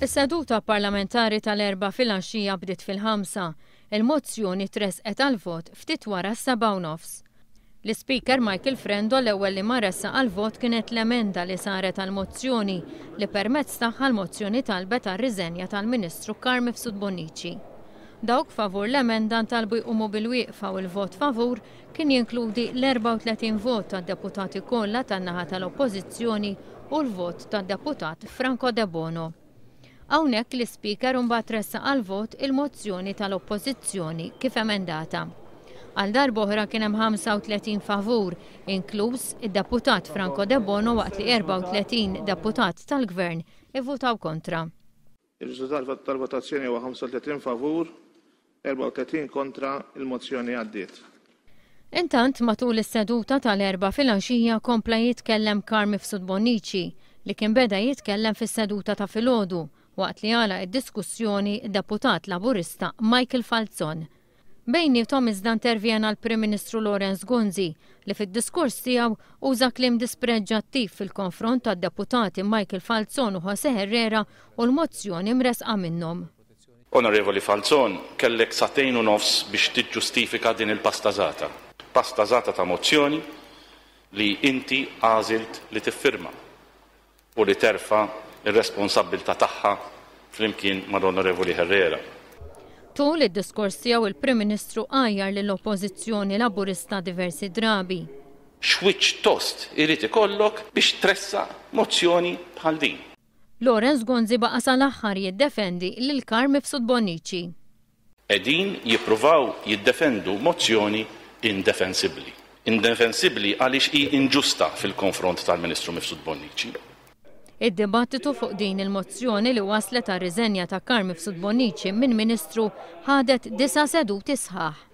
Is-seduta parlamentari tal-erba fil-axija bdiet fil-ħamsa. Il-mozzjoni et għal-vot ftit wara s nofs. L-Speaker Michael Frendo l-ewwel li marressa għal-vot kienet l-emenda li saret għal-mozzjoni li permezz tagħha l-mozzjoni talbet għal riżenja tal-Ministru Karmif Sudbonici. Dawk favur l-emenda talbu jqumu bil-wieqfa u l-vot favur kien jinkludi l-34 vot tad-deputati kollha tan-naħa tal-Oppożizzjoni u l-vot tad-deputat Franco De Bono. Hawnhekk l-Speaker mbagħad ressaq għal vot il-mozzjoni tal-Oppożizzjoni kif emendata. Għal darboħra kien hemm 35 favur, inkluż id-deputat Franco De Bono waqt li 34 deputat tal-Gvern i-votaw kontra. Il-riżultat tal-votazzjoni huwa 35 favur, 34 kontra il-mozzjoni għaddiet. Intant matul is-seduta tal-erba fil-għaxija kompla jitkellem Karmi Fsud Bonnici li kien beda jitkellem fis-seduta ta' filgħodu waqt li għala id-diskussjoni deputat laburista Michael Falzon. Bejni Thomas iżda intervjena l-Prim Ministru Lorenz Gunzi li fid-diskors tiegħu uża klim dispreġġattiv fil-konfront tad-deputati Michael Falzon u Jose Herrera u l-mozzjoni mresqa minnhom. Onorevoli Falzon, kellek satejn u nofs biex tiġġustifika din il-pastazata. Pastazata ta' mozzjoni li inti għażilt li tiffirma u li terfa' ir-responsabilta tagħha flimkien mal-Onorevoli Herrera. Tul id-diskors tiegħu il-Prim Ministru għajjar lill oppożizzjoni laburista diversi drabi. Xwiċ tost irid ikollok biex tressa mozzjoni bħal din. Lorenz Gonzi baqa sal-aħħar jiddefendi lil Karmi f'Sud Bonnici. Edin jippruvaw jiddefendu mozzjoni indefensibli. Indefensibli għaliex hi inġusta fil-konfront tal-Ministru Mifsud Bonnici. Id-dibattitu fuq din il-mozzjoni li waslet għar riżenja ta' Karmi Fsud Bonici minn Ministru ħadet disa seduti sħaħ.